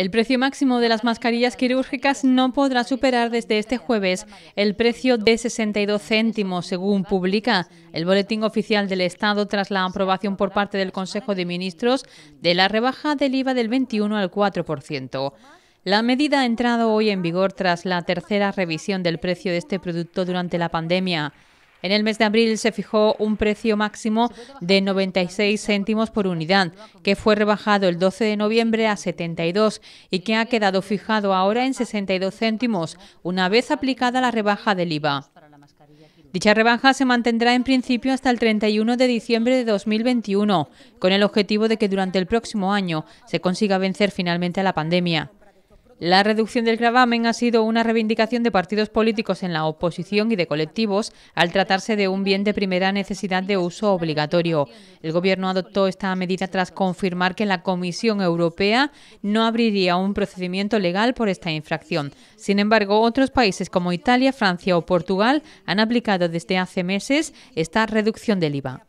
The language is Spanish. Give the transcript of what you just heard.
El precio máximo de las mascarillas quirúrgicas no podrá superar desde este jueves el precio de 62 céntimos, según publica el Boletín Oficial del Estado tras la aprobación por parte del Consejo de Ministros de la rebaja del IVA del 21 al 4%. La medida ha entrado hoy en vigor tras la tercera revisión del precio de este producto durante la pandemia. En el mes de abril se fijó un precio máximo de 96 céntimos por unidad, que fue rebajado el 12 de noviembre a 72 y que ha quedado fijado ahora en 62 céntimos, una vez aplicada la rebaja del IVA. Dicha rebaja se mantendrá en principio hasta el 31 de diciembre de 2021, con el objetivo de que durante el próximo año se consiga vencer finalmente a la pandemia. La reducción del gravamen ha sido una reivindicación de partidos políticos en la oposición y de colectivos al tratarse de un bien de primera necesidad de uso obligatorio. El Gobierno adoptó esta medida tras confirmar que la Comisión Europea no abriría un procedimiento legal por esta infracción. Sin embargo, otros países como Italia, Francia o Portugal han aplicado desde hace meses esta reducción del IVA.